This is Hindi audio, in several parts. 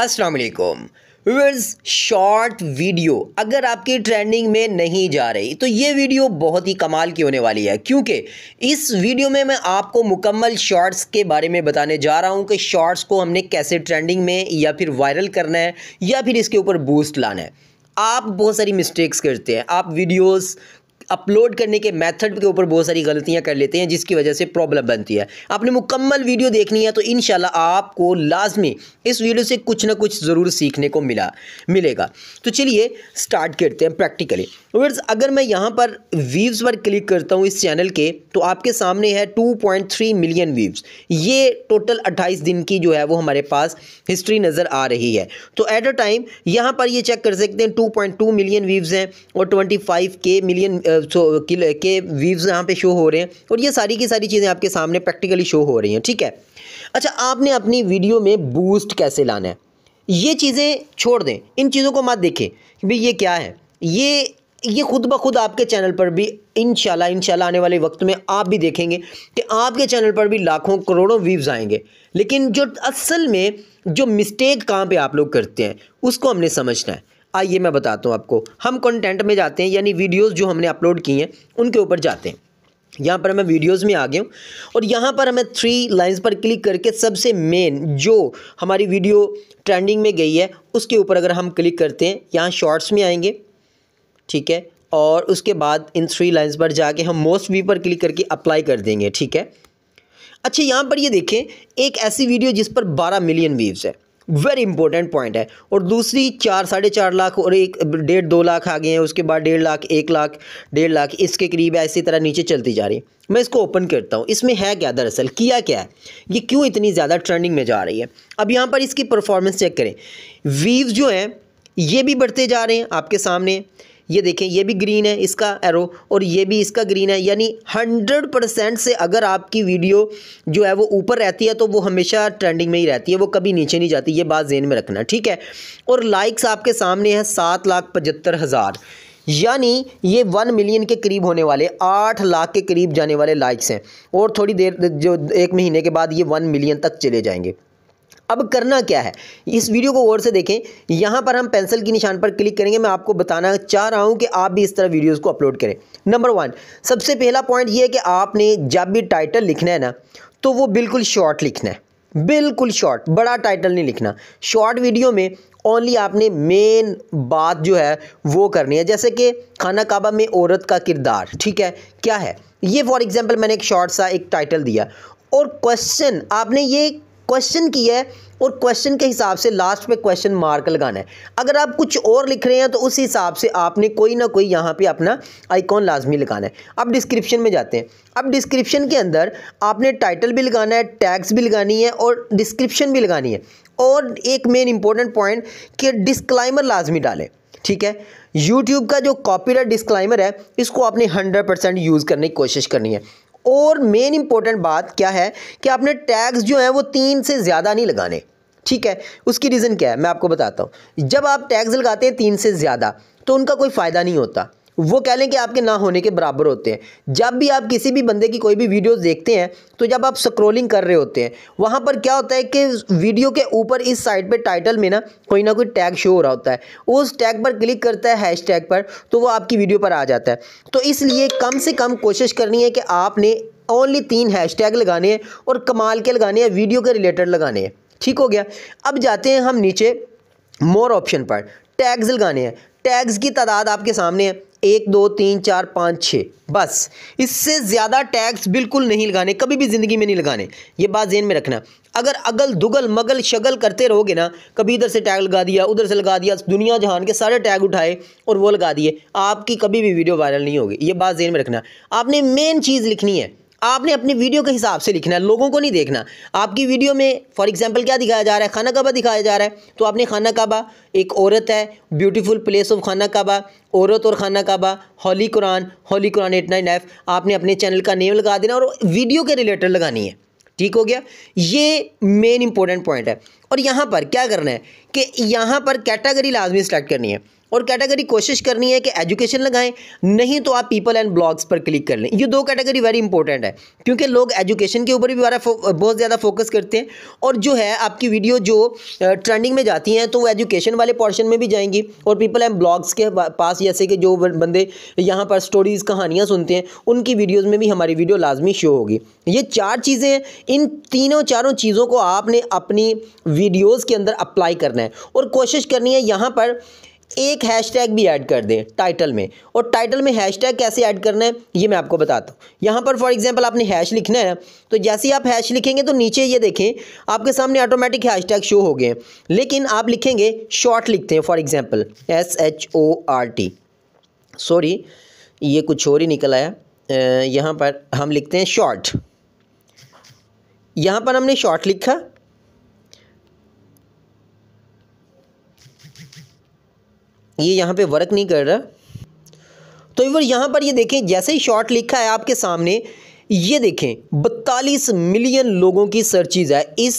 अस्सलाम वालेकुम व्यूअर्स शॉर्ट वीडियो अगर आपकी ट्रेंडिंग में नहीं जा रही तो ये वीडियो बहुत ही कमाल की होने वाली है क्योंकि इस वीडियो में मैं आपको मुकम्मल शॉर्ट्स के बारे में बताने जा रहा हूँ कि शॉर्ट्स को हमने कैसे ट्रेंडिंग में या फिर वायरल करना है या फिर इसके ऊपर बूस्ट लाना है आप बहुत सारी मिस्टेक्स करते हैं आप वीडियोस अपलोड करने के मेथड के ऊपर बहुत सारी गलतियां कर लेते हैं जिसकी वजह से प्रॉब्लम बनती है आपने मुकम्मल वीडियो देखनी है तो इन आपको लाजमी इस वीडियो से कुछ ना कुछ ज़रूर सीखने को मिला मिलेगा तो चलिए स्टार्ट करते हैं प्रैक्टिकली वर्ड्स अगर मैं यहाँ पर व्यूज़ पर क्लिक करता हूँ इस चैनल के तो आपके सामने है 2.3 मिलियन व्यूज़ ये टोटल 28 दिन की जो है वो हमारे पास हिस्ट्री नज़र आ रही है तो एट अ टाइम यहाँ पर ये चेक कर सकते हैं 2.2 मिलियन व्यूज़ हैं और 25 के मिलियन सो किले के व्यूज़ यहाँ पे शो हो रहे हैं और ये सारी की सारी चीज़ें आपके सामने प्रैक्टिकली शो हो रही हैं ठीक है अच्छा आपने अपनी वीडियो में बूस्ट कैसे लाना है ये चीज़ें छोड़ दें इन चीज़ों को मत देखें कि भाई ये क्या है ये ये खुद ब खुद आपके चैनल पर भी इन इंशाल्लाह आने वाले वक्त में आप भी देखेंगे कि आपके चैनल पर भी लाखों करोड़ों व्यूज़ आएंगे लेकिन जो असल में जो मिस्टेक कहाँ पे आप लोग करते हैं उसको हमने समझना है आइए मैं बताता हूँ आपको हम कंटेंट में जाते हैं यानी वीडियोज़ जो हमने अपलोड की हैं उनके ऊपर जाते हैं यहाँ पर मैं वीडियोस में आ गया हूँ और यहाँ पर हमें थ्री लाइंस पर क्लिक करके सबसे मेन जो हमारी वीडियो ट्रेंडिंग में गई है उसके ऊपर अगर हम क्लिक करते हैं यहाँ शॉर्ट्स में आएंगे ठीक है और उसके बाद इन थ्री लाइंस पर जाके हम मोस्ट वी पर क्लिक करके अप्लाई कर देंगे ठीक है अच्छा यहाँ पर ये देखें एक ऐसी वीडियो जिस पर बारह मिलियन व्यूज़ है वेरी इंपॉर्टेंट पॉइंट है और दूसरी चार साढ़े चार लाख और एक डेढ़ दो लाख आ गए हैं उसके बाद डेढ़ लाख एक लाख डेढ़ लाख इसके करीब है इसी तरह नीचे चलती जा रही है मैं इसको ओपन करता हूँ इसमें है क्या दरअसल किया क्या है ये क्यों इतनी ज़्यादा ट्रेंडिंग में जा रही है अब यहाँ पर इसकी परफॉर्मेंस चेक करें वीव जो हैं ये भी बढ़ते जा रहे हैं आपके सामने ये देखें ये भी ग्रीन है इसका एरो और ये भी इसका ग्रीन है यानी हंड्रेड परसेंट से अगर आपकी वीडियो जो है वो ऊपर रहती है तो वो हमेशा ट्रेंडिंग में ही रहती है वो कभी नीचे नहीं जाती ये बात जेन में रखना ठीक है और लाइक्स आपके सामने हैं सात लाख पचहत्तर हज़ार यानी ये वन मिलियन के करीब होने वाले आठ लाख के करीब जाने वाले लाइक्स हैं और थोड़ी देर जो एक महीने के बाद ये वन मिलियन तक चले जाएंगे अब करना क्या है इस वीडियो को गौर से देखें यहाँ पर हम पेंसिल की निशान पर क्लिक करेंगे मैं आपको बताना चाह रहा हूँ कि आप भी इस तरह वीडियोज़ को अपलोड करें नंबर वन सबसे पहला पॉइंट ये है कि आपने जब भी टाइटल लिखना है ना तो वो बिल्कुल शॉर्ट लिखना है बिल्कुल शॉर्ट बड़ा टाइटल नहीं लिखना शॉर्ट वीडियो में ओनली आपने मेन बात जो है वो करनी है जैसे कि खाना काबा में औरत का किरदार ठीक है क्या है ये फॉर एग्जाम्पल मैंने एक शॉर्ट सा एक टाइटल दिया और क्वेश्चन आपने ये क्वेश्चन की है और क्वेश्चन के हिसाब से लास्ट में क्वेश्चन मार्क लगाना है अगर आप कुछ और लिख रहे हैं तो उस हिसाब से आपने कोई ना कोई यहाँ पे अपना आइकॉन लाजमी लगाना है अब डिस्क्रिप्शन में जाते हैं अब डिस्क्रिप्शन के अंदर आपने टाइटल भी लगाना है टैक्स भी लगानी है और डिस्क्रिप्शन भी लगानी है और एक मेन इंपॉर्टेंट पॉइंट कि डिस्क्लाइमर लाजमी डालें ठीक है यूट्यूब का जो कॉपीराइट डिस्क्लाइमर है इसको आपने हंड्रेड परसेंट यूज़ करने की कोशिश करनी है और मेन इंपॉर्टेंट बात क्या है कि आपने टैग्स जो हैं वो तीन से ज़्यादा नहीं लगाने ठीक है उसकी रीज़न क्या है मैं आपको बताता हूँ जब आप टैग्स लगाते हैं तीन से ज़्यादा तो उनका कोई फ़ायदा नहीं होता वो कह लें कि आपके ना होने के बराबर होते हैं जब भी आप किसी भी बंदे की कोई भी वीडियो देखते हैं तो जब आप स्क्रोलिंग कर रहे होते हैं वहाँ पर क्या होता है कि वीडियो के ऊपर इस साइड पे टाइटल में ना कोई ना कोई टैग शो हो रहा होता है उस टैग पर क्लिक करता है हैश टैग पर तो वो आपकी वीडियो पर आ जाता है तो इसलिए कम से कम कोशिश करनी है कि आपने ओनली तीन टैग लगाने हैं और कमाल के लगाने हैं वीडियो के रिलेटेड लगाने हैं ठीक हो गया अब जाते हैं हम नीचे मोर ऑप्शन पर टैग्स लगाने हैं टैग्स की तादाद आपके सामने है एक दो तीन चार पाँच छः बस इससे ज़्यादा टैग्स बिल्कुल नहीं लगाने कभी भी ज़िंदगी में नहीं लगाने ये बात जेन में रखना अगर अगल दुगल मगल शगल करते रहोगे ना कभी इधर से टैग लगा दिया उधर से लगा दिया दुनिया जहान के सारे टैग उठाए और वो लगा दिए आपकी कभी भी वीडियो वायरल नहीं होगी ये बात जेन में रखना आपने मेन चीज़ लिखनी है आपने अपनी वीडियो के हिसाब से लिखना है लोगों को नहीं देखना आपकी वीडियो में फॉर एग्जाम्पल क्या दिखाया जा रहा है खाना काबा दिखाया जा रहा है तो आपने खाना काबा एक औरत है ब्यूटीफुल प्लेस ऑफ खाना काबा औरत और खाना Kaaba holy Quran holy Quran eight nine F आपने अपने चैनल का नेम लगा देना और वीडियो के रिलेटेड लगानी है ठीक हो गया ये मेन इंपॉर्टेंट पॉइंट है और यहाँ पर क्या करना है कि यहाँ पर कैटागरी लाजमी सेलेक्ट करनी है और कैटेगरी कोशिश करनी है कि एजुकेशन लगाएं नहीं तो आप पीपल एंड ब्लॉग्स पर क्लिक कर लें ये दो कैटेगरी वेरी इंपॉर्टेंट है क्योंकि लोग एजुकेशन के ऊपर भी बहुत ज़्यादा फोकस करते हैं और जो है आपकी वीडियो जो ट्रेंडिंग में जाती हैं तो वो एजुकेशन वाले पोर्शन में भी जाएंगी और पीपल एंड ब्लॉग्स के पास जैसे कि जो बंदे यहाँ पर स्टोरीज़ कहानियाँ सुनते हैं उनकी वीडियोज़ में भी हमारी वीडियो लाजमी शो होगी ये चार चीज़ें हैं इन तीनों चारों चीज़ों को आपने अपनी वीडियोज़ के अंदर अप्लाई करना है और कोशिश करनी है यहाँ पर एक हैशटैग भी ऐड कर दें टाइटल में और टाइटल में हैशटैग कैसे ऐड करना है ये मैं आपको बताता हूँ यहाँ पर फॉर एग्जांपल आपने हैश लिखना है तो जैसे ही आप हैश लिखेंगे तो नीचे ये देखें आपके सामने ऑटोमेटिक हैशटैग शो हो गए हैं लेकिन आप लिखेंगे शॉर्ट लिखते हैं for example S H O R T sorry ये कुछ और ही निकल आया यहाँ पर हम लिखते हैं शॉर्ट यहाँ पर हमने शॉर्ट लिखा ये यहाँ पे वर्क नहीं कर रहा तो इवर यहाँ पर ये देखें जैसे ही शॉर्ट लिखा है आपके सामने ये देखें बत्तालीस मिलियन लोगों की सर्चिज है इस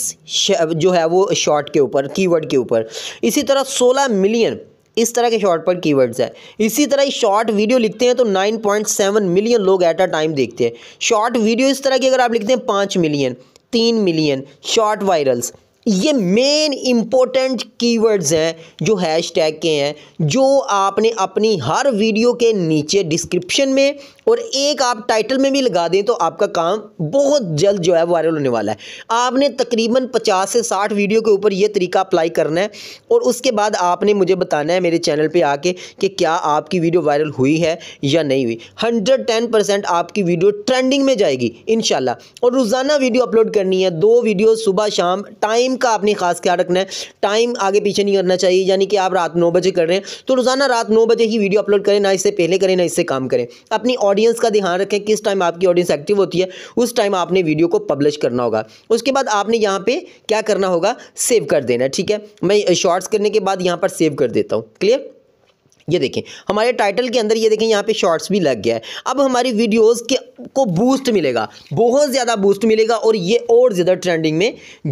जो है वो शॉर्ट के ऊपर कीवर्ड के ऊपर इसी तरह 16 मिलियन इस तरह के शॉर्ट पर कीवर्ड्स है इसी तरह शॉर्ट वीडियो लिखते हैं तो 9.7 मिलियन लोग एट अ टाइम देखते हैं शॉर्ट वीडियो इस तरह की अगर आप लिखते हैं पाँच मिलियन तीन मिलियन शॉर्ट वायरल्स ये मेन इम्पोर्टेंट कीवर्ड्स हैं जो हैशटैग के हैं जो आपने अपनी हर वीडियो के नीचे डिस्क्रिप्शन में और एक आप टाइटल में भी लगा दें तो आपका काम बहुत जल्द जो है वायरल होने वाला है आपने तकरीबन 50 से 60 वीडियो के ऊपर ये तरीका अप्लाई करना है और उसके बाद आपने मुझे बताना है मेरे चैनल पे आके कि क्या आपकी वीडियो वायरल हुई है या नहीं हुई 110 परसेंट आपकी वीडियो ट्रेंडिंग में जाएगी इन और रोज़ाना वीडियो अपलोड करनी है दो वीडियो सुबह शाम टाइम का आपने खास ख्याल रखना है टाइम आगे पीछे नहीं करना चाहिए यानी कि आप रात नौ बजे कर रहे हैं तो रोज़ाना रात नौ बजे ही वीडियो अपलोड करें ना इससे पहले करें ना इससे काम करें अपनी ऑडियंस का ध्यान रखें किस टाइम आपकी ऑडियंस एक्टिव होती है उस टाइम आपने वीडियो को पब्लिश करना होगा उसके बाद आपने यहाँ पर क्या करना होगा सेव कर देना ठीक है मैं शॉर्ट्स करने के बाद यहाँ पर सेव कर देता हूँ क्लियर ये देखें हमारे टाइटल के अंदर ये देखें यहाँ पे शॉर्ट्स भी लग गया है अब हमारी वीडियोस के को बूस्ट मिलेगा बहुत ज़्यादा बूस्ट मिलेगा और ये और ज़्यादा ट्रेंडिंग में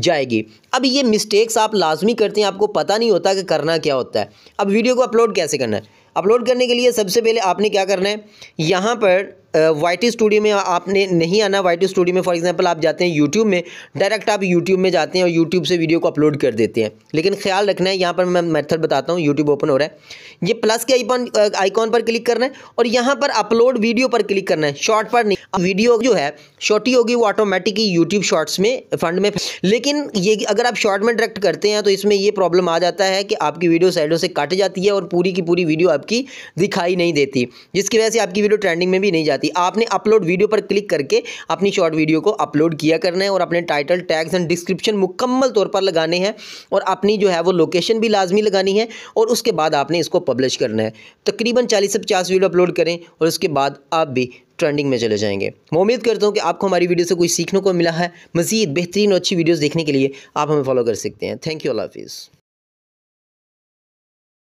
जाएगी अब ये मिस्टेक्स आप लाजमी करते हैं आपको पता नहीं होता कि करना क्या होता है अब वीडियो को अपलोड कैसे करना है अपलोड करने के लिए सबसे पहले आपने क्या करना है यहाँ पर वाई स्टूडियो में आपने नहीं आना वाई स्टूडियो में फॉर एग्जांपल आप जाते हैं यूट्यूब में डायरेक्ट आप यूट्यूब में जाते हैं और यूट्यूब से वीडियो को अपलोड कर देते हैं लेकिन ख्याल रखना है यहाँ पर मैं मेथड बताता हूँ यूट्यूब ओपन हो रहा है ये प्लस के आईकॉन आईकॉन पर क्लिक करना है और यहाँ पर अपलोड वीडियो पर क्लिक करना है शॉर्ट पर नहीं वीडियो जो है छोटी होगी वो ऑटोमेटिक ही यूट्यूब शॉर्ट्स में फंड में लेकिन ये अगर आप शॉर्ट में डायरेक्ट करते हैं तो इसमें यह प्रॉब्लम आ जाता है कि आपकी वीडियो साइडों से कट जाती है और पूरी की पूरी वीडियो आपकी दिखाई नहीं देती जिसकी वजह से आपकी वीडियो ट्रेंडिंग में भी नहीं जाती जाती है आपने अपलोड वीडियो पर क्लिक करके अपनी शॉर्ट वीडियो को अपलोड किया करना है और अपने टाइटल टैग्स एंड डिस्क्रिप्शन मुकम्मल तौर पर लगाने हैं और अपनी जो है वो लोकेशन भी लाजमी लगानी है और उसके बाद आपने इसको पब्लिश करना है तकरीबन चालीस से पचास वीडियो अपलोड करें और उसके बाद आप भी ट्रेंडिंग में चले जाएंगे मैं उम्मीद करता हूँ कि आपको हमारी वीडियो से कुछ सीखने को मिला है मज़ीद बेहतरीन और अच्छी वीडियोज़ देखने के लिए आप हमें फॉलो कर सकते हैं थैंक यू अल्लाह हाफिज़